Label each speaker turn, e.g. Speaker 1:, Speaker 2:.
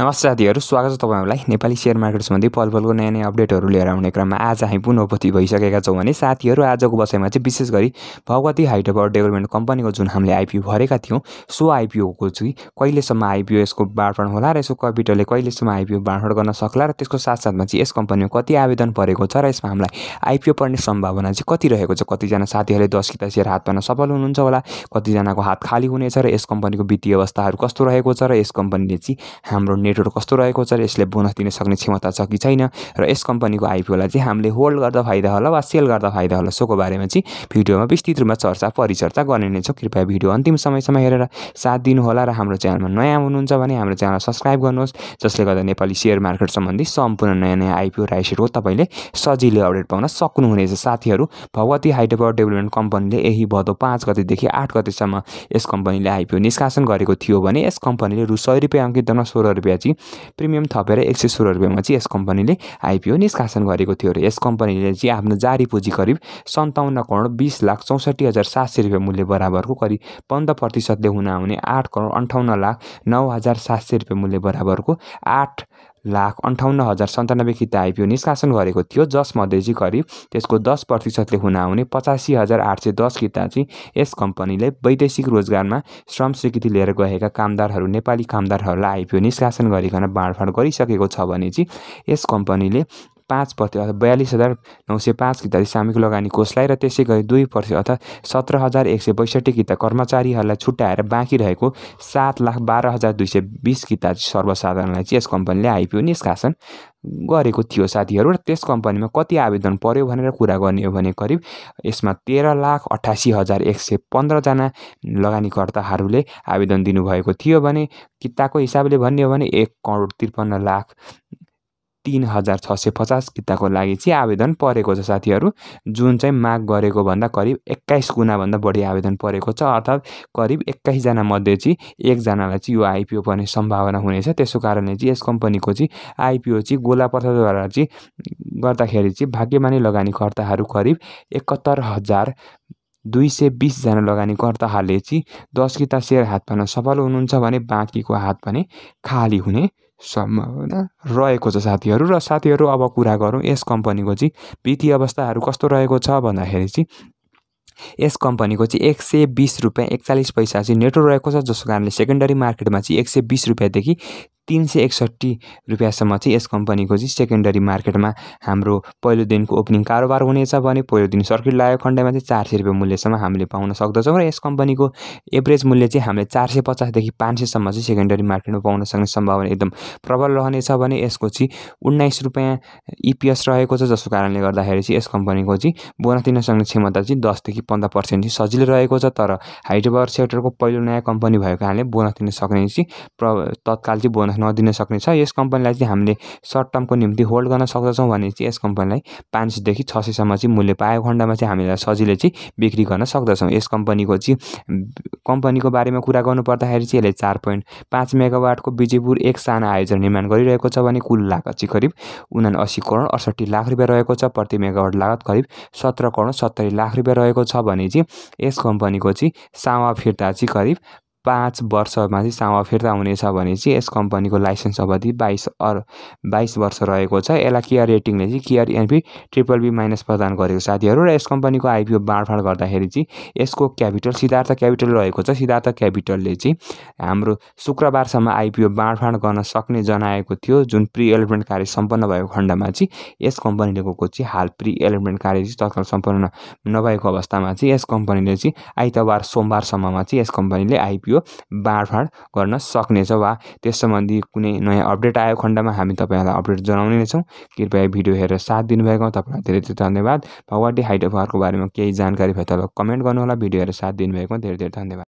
Speaker 1: नमस्ते साथीहरू स्वागत छ तपाईँहरूलाई नेपाली सेयर मार्केट सम्बन्धी पल पलको नयाँ नयाँ अपडेटहरू लिएर आउने क्रममा आज हामी पुनः उपस्थित भइसकेका छौँ भने साथीहरू आजको बसाइमा चाहिँ विशेष गरी भगवती हाइट पावर डेभलपमेन्ट कम्पनीको जुन हामीले आइपिओ भरेका थियौँ सो आइपिओको चाहिँ कहिलेसम्म आइपिओ यसको बाँडफाँड होला र यसको क्यापिटलले कहिलेसम्म आइपिओ बाँडफाँड गर्न सक्ला र त्यसको साथसाथमा चाहिँ यस कम्पनीमा कति आवेदन परेको छ र यसमा हामीलाई आइपिओ पर्ने सम्भावना चाहिँ कति रहेको छ कतिजना साथीहरूले दस किता सेयर हात पार्न सफल हुनुहुन्छ होला कतिजनाको हात खाली हुनेछ र यस कम्पनीको वित्तीय अवस्थाहरू कस्तो रहेको छ र यस कम्पनीले चाहिँ हाम्रो हाम्रो नेटवर्क कस्तो रहेको छ र यसले बोनस दिन सक्ने क्षमता छ कि छैन र यस कम्पनीको आइपिओलाई चाहिँ हामीले होल्ड गर्दा फाइदा होला वा सेल गर्दा फाइदा होला सोको बारेमा चाहिँ भिडियोमा विस्तृत रूपमा चर्चा परिचर्चा गर्ने नै छौँ कृपया भिडियो अन्तिम समयसम्म हेरेर साथ दिनुहोला र हाम्रो च्यानलमा नयाँ हुनुहुन्छ भने हाम्रो च्यानल सब्सक्राइब गर्नुहोस् जसले गर्दा नेपाली सेयर मार्केट सम्बन्धी सम्पूर्ण नयाँ नयाँ आइपिओ राइसेटको तपाईँले सजिलो अपडेट पाउन सक्नुहुनेछ साथीहरू भगवती हाइड्रोपावर डेभलपमेन्ट कम्पनीले यही भदौ पाँच गतिदेखि आठ गतिसम्म यस कम्पनीले आइपिओ निष्कासन गरेको थियो भने यस कम्पनीले रु सय रुपियाँ अङ्कित सोह्र रुपियाँ रुपियाँ चाहिँ प्रिमियम थपेर एक सय सोह्र रुपियाँमा चाहिँ यस कम्पनीले आइपिओ निष्कासन गरेको थियो र यस कम्पनीले चाहिँ आफ्नो जारी पुँजी करिब सन्ताउन्न करोड बिस लाख चौसठी हजार सात सय रुपियाँ मूल्य बराबरको करिब पन्ध्र प्रतिशतले हुन आउने आठ करोड अन्ठाउन्न लाख नौ हजार सात सय रुपियाँ मूल्य बराबरको आठ लाख अन्ठाउन्न हजार सन्तानब्बे किता आइपिओ निष्कासन गरेको थियो जसमध्ये चाहिँ करिब त्यसको दस प्रतिशतले हुन आउने पचासी हजार आठ सय दस किता चाहिँ यस कम्पनीले वैदेशिक रोजगारमा श्रम स्वीकृति लिएर गएका कामदारहरू नेपाली कामदारहरूलाई आइपिओ निष्कासन गरिकन बाँडफाँड गरिसकेको छ भने चाहिँ यस कम्पनीले पाँच प्रति अर्थात् बयालिस हजार नौ सय पाँच किता सामूहिक लगानी कोषलाई र त्यसै गरी दुई प्रति अर्थात् सत्र हजार एक सय बैसठी किता कर्मचारीहरूलाई छुट्याएर बाँकी रहेको सात लाख बाह्र हजार दुई सय बिस किता सर्वसाधारणलाई चाहिँ यस कम्पनीले आइपिओ निष्कासन गरेको थियो साथीहरू र त्यस कम्पनीमा कति आवेदन पर्यो भनेर कुरा गर्ने हो भने करिब यसमा तेह्र लाख अठासी हजार एक सय पन्ध्रजना लगानीकर्ताहरूले आवेदन दिनुभएको थियो भने किताको हिसाबले भन्ने भने एक करोड त्रिपन्न लाख तिन हजार छ सय पचास किताको लागि चाहिँ आवेदन परेको छ साथीहरू जुन चाहिँ माग गरेको भन्दा करिब एक्काइस गुणाभन्दा बढी आवेदन परेको छ अर्थात् करिब एक्काइसजना मध्ये चाहिँ एकजनालाई चाहिँ यो आइपिओ पर्ने सम्भावना हुनेछ त्यसो कारणले चाहिँ यस कम्पनीको चाहिँ आइपिओ चाहिँ गोला प्रथाद्वारा चाहिँ गर्दाखेरि चाहिँ भाग्यमानी लगानीकर्ताहरू करिब एकहत्तर हजार दुई सय बिसजना लगानीकर्ताहरूले चाहिँ दस किता सेयर हात पार्न सफल हुनुहुन्छ भने बाँकीको हात भने खाली हुने सम्भावना रहेको छ साथीहरू र साथीहरू अब कुरा गरौँ यस कम्पनीको चाहिँ वित्तीय अवस्थाहरू कस्तो रहेको छ भन्दाखेरि चाहिँ यस कम्पनीको चाहिँ एक सय बिस रुपियाँ एकचालिस पैसा चाहिँ नेटो रहेको छ जसको कारणले सेकेन्डरी मार्केटमा चाहिँ एक सय बिस रुपियाँदेखि तिन सय एकसट्ठी रुपियाँसम्म चाहिँ यस कम्पनीको चाहिँ सेकेन्डरी मार्केटमा हाम्रो पहिलो दिनको ओपनिङ कारोबार हुनेछ भने पहिलो दिन सर्किट लागेको खण्डमा चाहिँ चार सय रुपियाँ मूल्यसम्म हामीले पाउन सक्दछौँ र यस कम्पनीको एभरेज मूल्य चाहिँ हामीले चार सय पचासदेखि पाँच सयसम्म चाहिँ सेकेन्डरी मार्केटमा पाउन सक्ने सम्भावना एकदम प्रबल रहनेछ भने यसको चाहिँ उन्नाइस रुपियाँ इपिएस रहेको छ जसको कारणले गर्दाखेरि चाहिँ यस कम्पनीको चाहिँ बोनस दिन सक्ने क्षमता चाहिँ दसदेखि पन्ध्र पर्सेन्ट चाहिँ सजिलो रहेको छ तर हाइड्रोबर सेक्टरको पहिलो नयाँ कम्पनी भएको कारणले बोनस दिन सक्ने चाहिँ प्र तत्काल चाहिँ बोनस नदिन सक्नेछ यस कम्पनीलाई चाहिँ हामीले सर्ट टर्मको निम्ति होल्ड गर्न सक्दछौँ भने चाहिँ यस कम्पनीलाई पाँच सयदेखि छ सयसम्म चाहिँ मूल्य पाएको खण्डमा चाहिँ हामीलाई सजिलै चाहिँ बिक्री गर्न सक्दछौँ यस कम्पनीको चाहिँ कम्पनीको बारेमा कुरा गर्नुपर्दाखेरि चाहिँ यसले चार पोइन्ट पाँच मेगावाटको विजयपुर एक साना आयोजना निर्माण गरिरहेको छ भने कुल लागत चाहिँ करिब उना असी करोड अडसट्ठी लाख रुपियाँ रहेको छ प्रति मेगावाट लागत करिब सत्र करोड सत्तरी लाख रुपियाँ रहेको छ भने चाहिँ यस कम्पनीको चाहिँ सामा फिर्ता चाहिँ करिब पाँच वर्षमा चाहिँ सामा फिर्ता हुनेछ भने चाहिँ यस कम्पनीको लाइसेन्स अवधि बाइस अर बाइस वर्ष रहेको छ यसलाई केयर रेटिङले चाहिँ care NP triple B minus प्रदान गरेको साथीहरू र यस कम्पनीको आइपिओ बाँडफाँड गर्दाखेरि चाहिँ यसको क्यापिटल सिद्धार्थ क्यापिटल रहेको छ सिद्धार्थ क्यापिटलले चाहिँ हाम्रो शुक्रबारसम्म आइपिओ बाँडफाँड गर्न सक्ने जनाएको थियो जुन प्रि एलिभमेन्ट कार्य सम्पन्न भएको खण्डमा चाहिँ यस कम्पनीको चाहिँ हाल प्रि एलिभमेन्ट कार्य चाहिँ तत्काल सम्पन्न नभएको अवस्थामा चाहिँ यस कम्पनीले चाहिँ आइतबार सोमबारसम्ममा चाहिँ यस कम्पनीले आइपिओ भिडियो बाँडफाँड गर्न सक्नेछ वा त्यस सम्बन्धी कुनै नयाँ अपडेट आयो खण्डमा हामी तपाईँहरूलाई अपडेट जनाउने नै छौँ कृपया भिडियो हेरेर साथ दिनुभएको तपाईँलाई धेरै धेरै धन्यवाद भगवाटी हाइट अफरको बारेमा केही जानकारी भए तपाईँलाई कमेन्ट गर्नुहोला भिडियो हेरेर साथ दिनुभएको धेरै धेरै धन्यवाद